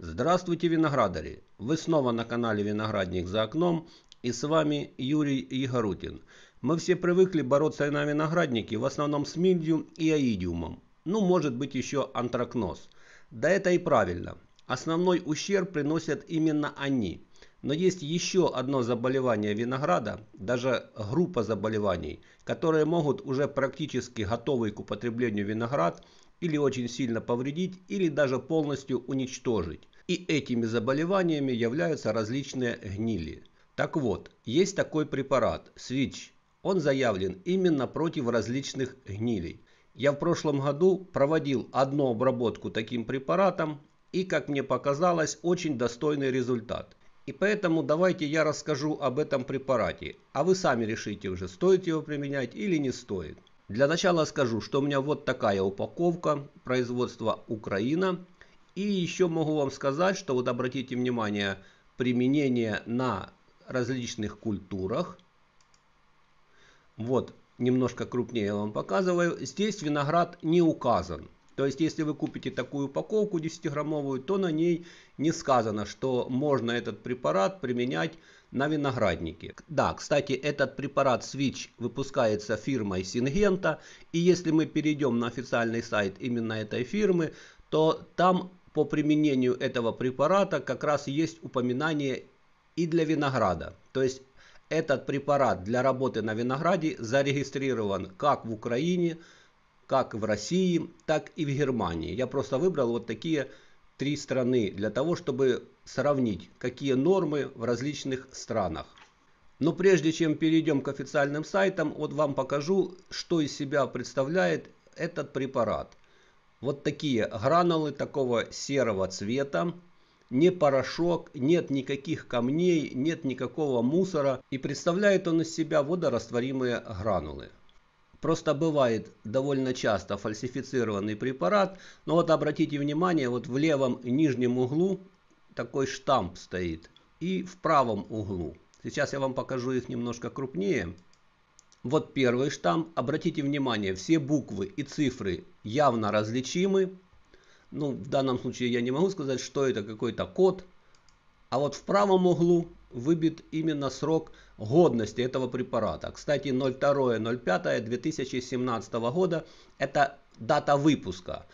Здравствуйте, виноградари! Вы снова на канале «Виноградник за окном» и с вами Юрий Егорутин. Мы все привыкли бороться на винограднике в основном с мильдью и аидиумом. Ну, может быть еще антракноз. Да это и правильно. Основной ущерб приносят именно они. Но есть еще одно заболевание винограда, даже группа заболеваний, которые могут уже практически готовый к употреблению виноград или очень сильно повредить, или даже полностью уничтожить. И этими заболеваниями являются различные гнили. Так вот, есть такой препарат Switch. Он заявлен именно против различных гнилей. Я в прошлом году проводил одну обработку таким препаратом и, как мне показалось, очень достойный результат. И поэтому давайте я расскажу об этом препарате, а вы сами решите уже, стоит его применять или не стоит. Для начала скажу, что у меня вот такая упаковка производства Украина – и еще могу вам сказать, что вот обратите внимание, применение на различных культурах. Вот, немножко крупнее я вам показываю. Здесь виноград не указан. То есть, если вы купите такую упаковку 10-граммовую, то на ней не сказано, что можно этот препарат применять на винограднике. Да, кстати, этот препарат Switch выпускается фирмой Сингента. И если мы перейдем на официальный сайт именно этой фирмы, то там по применению этого препарата как раз есть упоминание и для винограда. То есть этот препарат для работы на винограде зарегистрирован как в Украине, как в России, так и в Германии. Я просто выбрал вот такие три страны для того, чтобы сравнить, какие нормы в различных странах. Но прежде чем перейдем к официальным сайтам, вот вам покажу, что из себя представляет этот препарат. Вот такие гранулы такого серого цвета. Не порошок, нет никаких камней, нет никакого мусора. И представляет он из себя водорастворимые гранулы. Просто бывает довольно часто фальсифицированный препарат. Но вот обратите внимание, вот в левом нижнем углу такой штамп стоит. И в правом углу. Сейчас я вам покажу их немножко крупнее. Вот первый штамп. Обратите внимание, все буквы и цифры явно различимы. Ну, в данном случае я не могу сказать, что это какой-то код. А вот в правом углу выбит именно срок годности этого препарата. Кстати, 02.05.2017 года это дата выпуска.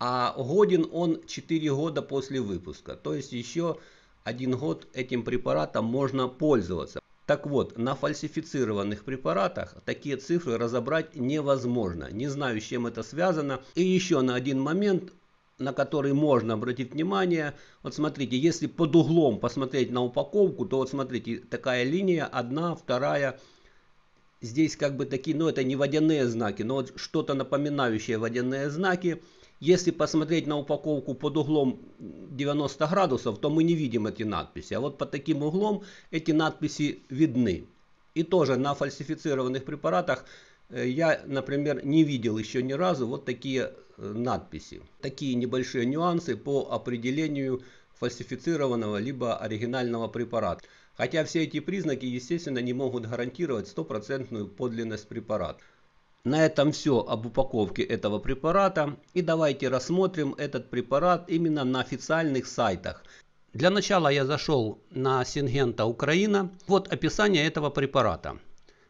А годен он 4 года после выпуска. То есть еще один год этим препаратом можно пользоваться. Так вот, на фальсифицированных препаратах такие цифры разобрать невозможно. Не знаю, с чем это связано. И еще на один момент на который можно обратить внимание. Вот смотрите, если под углом посмотреть на упаковку, то вот смотрите, такая линия, одна, вторая. Здесь как бы такие, ну это не водяные знаки, но вот что-то напоминающее водяные знаки. Если посмотреть на упаковку под углом 90 градусов, то мы не видим эти надписи. А вот под таким углом эти надписи видны. И тоже на фальсифицированных препаратах э, я, например, не видел еще ни разу вот такие э, надписи. Такие небольшие нюансы по определению фальсифицированного либо оригинального препарата. Хотя все эти признаки, естественно, не могут гарантировать стопроцентную подлинность препарата. На этом все об упаковке этого препарата и давайте рассмотрим этот препарат именно на официальных сайтах. Для начала я зашел на Сингента Украина. Вот описание этого препарата.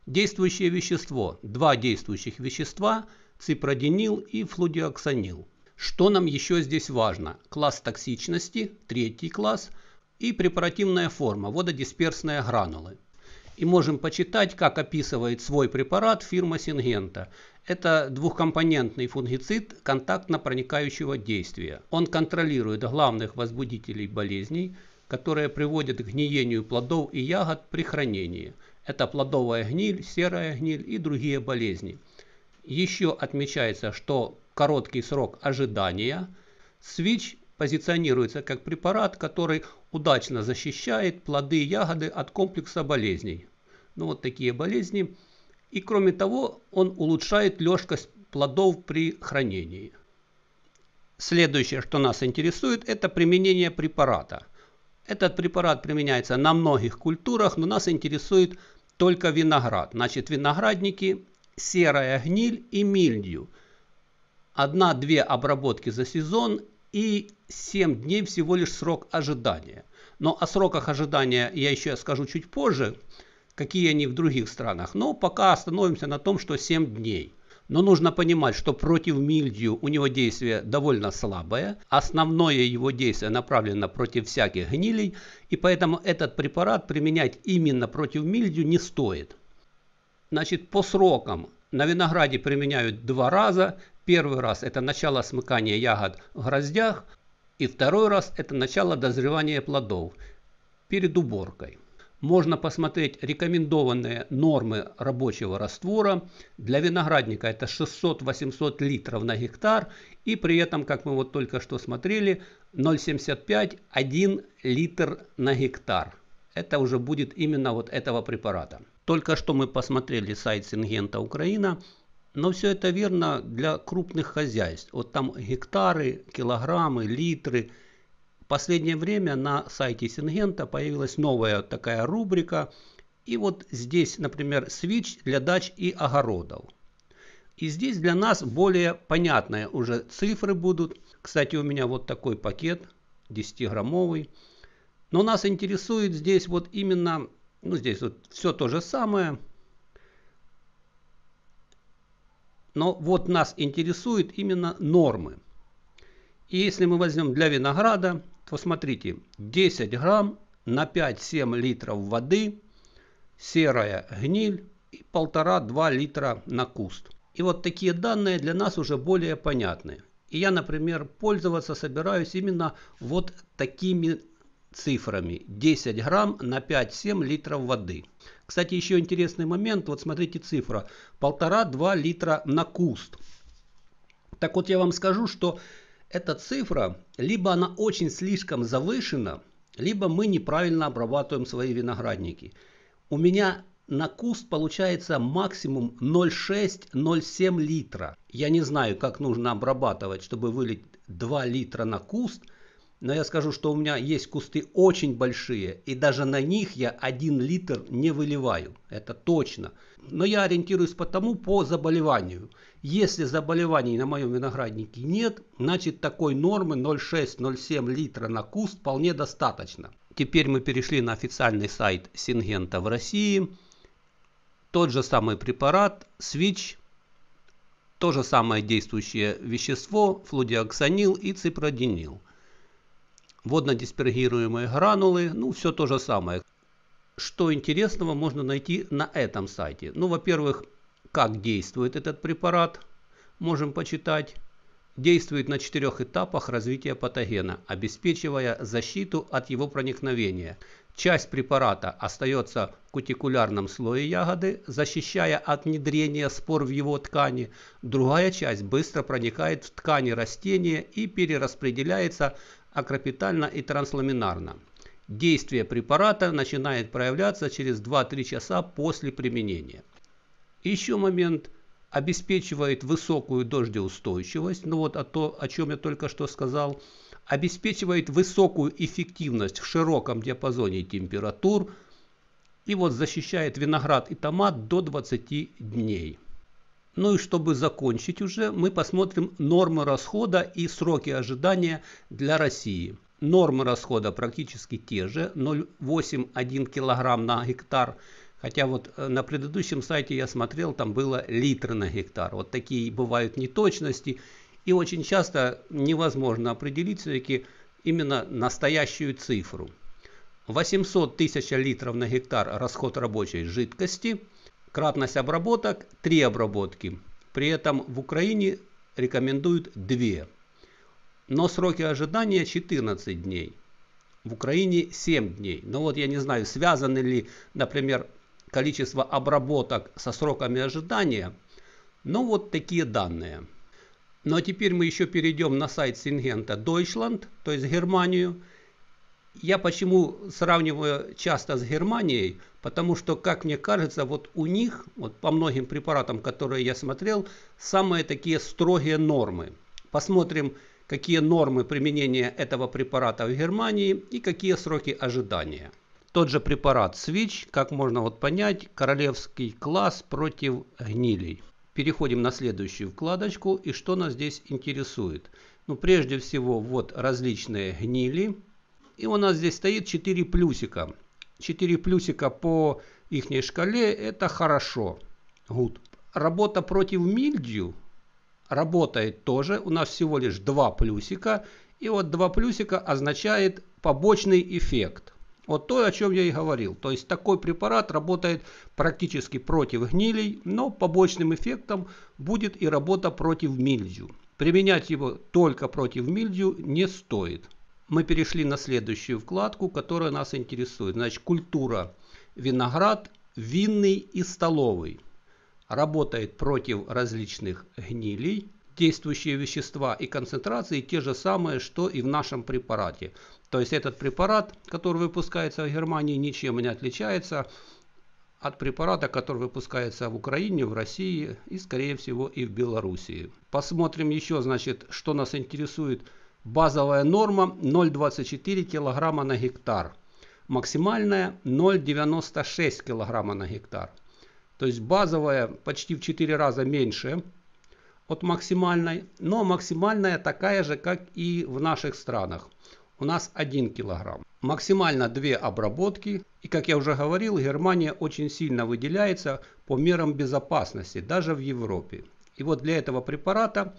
Действующее вещество. Два действующих вещества – ципродинил и флудиоксанил. Что нам еще здесь важно? Класс токсичности, третий класс и препаративная форма, вододисперсные гранулы и можем почитать, как описывает свой препарат фирма Сингента. Это двухкомпонентный фунгицид контактно-проникающего действия. Он контролирует главных возбудителей болезней, которые приводят к гниению плодов и ягод при хранении. Это плодовая гниль, серая гниль и другие болезни. Еще отмечается, что короткий срок ожидания свич позиционируется как препарат, который удачно защищает плоды и ягоды от комплекса болезней. Ну вот такие болезни. И кроме того, он улучшает легкость плодов при хранении. Следующее, что нас интересует, это применение препарата. Этот препарат применяется на многих культурах, но нас интересует только виноград. Значит, виноградники, серая гниль и мильдью. Одна-две обработки за сезон и 7 дней всего лишь срок ожидания. Но о сроках ожидания я еще скажу чуть позже какие они в других странах. Но пока остановимся на том, что 7 дней. Но нужно понимать, что против мильдью у него действие довольно слабое. Основное его действие направлено против всяких гнилей. И поэтому этот препарат применять именно против мильдью не стоит. Значит, по срокам на винограде применяют два раза. Первый раз это начало смыкания ягод в гроздях. И второй раз это начало дозревания плодов перед уборкой можно посмотреть рекомендованные нормы рабочего раствора. Для виноградника это 600-800 литров на гектар. И при этом, как мы вот только что смотрели, 0,75-1 литр на гектар. Это уже будет именно вот этого препарата. Только что мы посмотрели сайт Сингента Украина. Но все это верно для крупных хозяйств. Вот там гектары, килограммы, литры – последнее время на сайте Сингента появилась новая такая рубрика. И вот здесь, например, свич для дач и огородов. И здесь для нас более понятные уже цифры будут. Кстати, у меня вот такой пакет 10-граммовый. Но нас интересует здесь вот именно, ну здесь вот все то же самое. Но вот нас интересуют именно нормы. И если мы возьмем для винограда, вот смотрите, 10 грамм на 5-7 литров воды, серая гниль и 1,5-2 литра на куст. И вот такие данные для нас уже более понятны. И я, например, пользоваться собираюсь именно вот такими цифрами 10 грамм на 5-7 литров воды. Кстати, еще интересный момент, вот смотрите цифра, 1,5-2 литра на куст. Так вот я вам скажу, что эта цифра, либо она очень слишком завышена, либо мы неправильно обрабатываем свои виноградники. У меня на куст получается максимум 0,6-0,7 литра. Я не знаю, как нужно обрабатывать, чтобы вылить 2 литра на куст – но я скажу, что у меня есть кусты очень большие, и даже на них я 1 литр не выливаю, это точно. Но я ориентируюсь потому по заболеванию. Если заболеваний на моем винограднике нет, значит такой нормы 0,6-0,7 литра на куст вполне достаточно. Теперь мы перешли на официальный сайт Сингента в России. Тот же самый препарат Switch, то же самое действующее вещество, флудиоксанил и ципродинил водно-диспергируемые гранулы, ну все то же самое. Что интересного можно найти на этом сайте? Ну, во-первых, как действует этот препарат, можем почитать. Действует на четырех этапах развития патогена, обеспечивая защиту от его проникновения. Часть препарата остается в кутикулярном слое ягоды, защищая от внедрения спор в его ткани. Другая часть быстро проникает в ткани растения и перераспределяется акропитально и трансламинарно. Действие препарата начинает проявляться через 2-3 часа после применения. Еще момент. Обеспечивает высокую дождеустойчивость, ну вот о а то, о чем я только что сказал. Обеспечивает высокую эффективность в широком диапазоне температур. И вот защищает виноград и томат до 20 дней. Ну и чтобы закончить уже, мы посмотрим нормы расхода и сроки ожидания для России. Нормы расхода практически те же, 0,81 кг на гектар. Хотя вот э, на предыдущем сайте я смотрел, там было литр на гектар. Вот такие бывают неточности. И очень часто невозможно определить все-таки именно настоящую цифру. 800 тысяч литров на гектар расход рабочей жидкости. Кратность обработок 3 обработки. При этом в Украине рекомендуют 2. Но сроки ожидания 14 дней. В Украине 7 дней. Но вот я не знаю, связаны ли, например, количество обработок со сроками ожидания. Но вот такие данные. Ну а теперь мы еще перейдем на сайт Сингента Deutschland, то есть Германию. Я почему сравниваю часто с Германией, потому что, как мне кажется, вот у них, вот по многим препаратам, которые я смотрел, самые такие строгие нормы. Посмотрим, какие нормы применения этого препарата в Германии и какие сроки ожидания. Тот же препарат Switch, как можно вот понять, королевский класс против гнилей. Переходим на следующую вкладочку и что нас здесь интересует. Ну, прежде всего, вот различные гнили, и у нас здесь стоит 4 плюсика. 4 плюсика по их шкале – это хорошо. Good. Работа против мильдью работает тоже. У нас всего лишь 2 плюсика. И вот 2 плюсика означает побочный эффект. Вот то, о чем я и говорил. То есть такой препарат работает практически против гнилей, но побочным эффектом будет и работа против мильдью. Применять его только против мильдью не стоит мы перешли на следующую вкладку, которая нас интересует. Значит, культура виноград, винный и столовый. Работает против различных гнилей. Действующие вещества и концентрации те же самые, что и в нашем препарате. То есть этот препарат, который выпускается в Германии, ничем не отличается от препарата, который выпускается в Украине, в России и, скорее всего, и в Белоруссии. Посмотрим еще, значит, что нас интересует – Базовая норма 0,24 кг на гектар. Максимальная 0,96 кг на гектар. То есть базовая почти в 4 раза меньше от максимальной. Но максимальная такая же, как и в наших странах. У нас 1 кг. Максимально 2 обработки. И как я уже говорил, Германия очень сильно выделяется по мерам безопасности, даже в Европе. И вот для этого препарата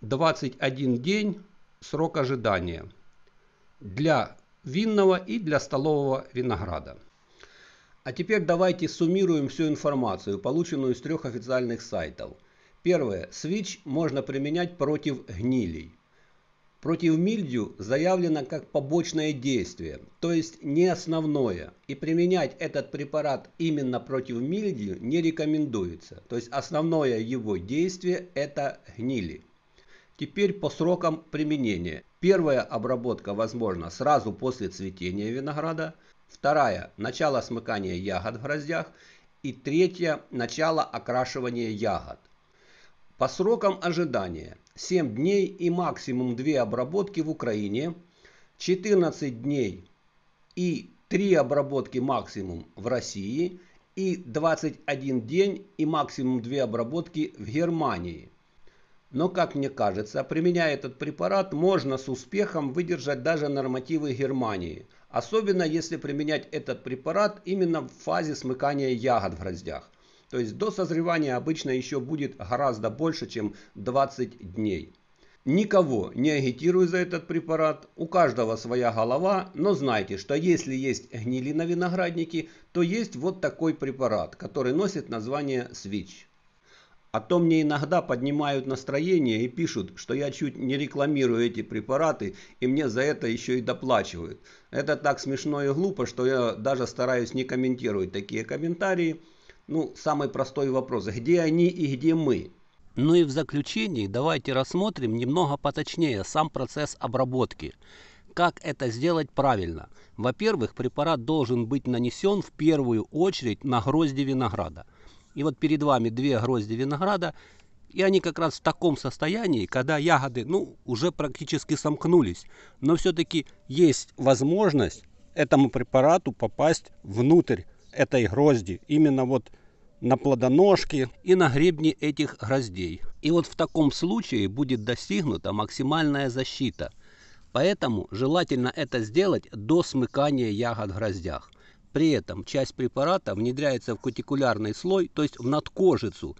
21 день срок ожидания для винного и для столового винограда. А теперь давайте суммируем всю информацию, полученную из трех официальных сайтов. Первое. Switch можно применять против гнилей. Против мильдю заявлено как побочное действие, то есть не основное. И применять этот препарат именно против мильдю не рекомендуется. То есть основное его действие это гнили. Теперь по срокам применения. Первая обработка возможна сразу после цветения винограда, вторая – начало смыкания ягод в гроздях и третья – начало окрашивания ягод. По срокам ожидания 7 дней и максимум 2 обработки в Украине, 14 дней и 3 обработки максимум в России и 21 день и максимум 2 обработки в Германии – но, как мне кажется, применяя этот препарат, можно с успехом выдержать даже нормативы Германии. Особенно, если применять этот препарат именно в фазе смыкания ягод в гроздях. То есть до созревания обычно еще будет гораздо больше, чем 20 дней. Никого не агитирую за этот препарат, у каждого своя голова, но знайте, что если есть гнили на винограднике, то есть вот такой препарат, который носит название «Свич». А то мне иногда поднимают настроение и пишут, что я чуть не рекламирую эти препараты, и мне за это еще и доплачивают. Это так смешно и глупо, что я даже стараюсь не комментировать такие комментарии. Ну, самый простой вопрос, где они и где мы? Ну и в заключении давайте рассмотрим немного поточнее сам процесс обработки. Как это сделать правильно? Во-первых, препарат должен быть нанесен в первую очередь на грозди винограда. И вот перед вами две грозди винограда, и они как раз в таком состоянии, когда ягоды, ну, уже практически сомкнулись. Но все-таки есть возможность этому препарату попасть внутрь этой грозди, именно вот на плодоножке и на гребне этих гроздей. И вот в таком случае будет достигнута максимальная защита. Поэтому желательно это сделать до смыкания ягод в гроздях. При этом часть препарата внедряется в кутикулярный слой, то есть в надкожицу,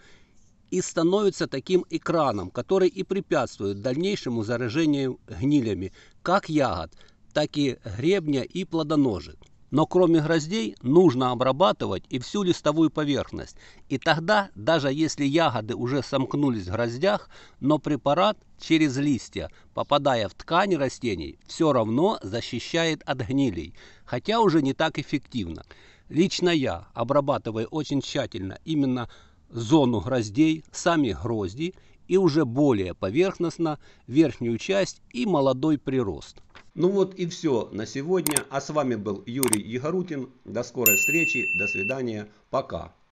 и становится таким экраном, который и препятствует дальнейшему заражению гнилями как ягод, так и гребня и плодоножек. Но кроме гроздей нужно обрабатывать и всю листовую поверхность. И тогда, даже если ягоды уже сомкнулись в гроздях, но препарат через листья, попадая в ткань растений, все равно защищает от гнилей хотя уже не так эффективно. Лично я обрабатываю очень тщательно именно зону гроздей, сами грозди и уже более поверхностно верхнюю часть и молодой прирост. Ну вот и все на сегодня. А с вами был Юрий Егорутин. До скорой встречи, до свидания, пока.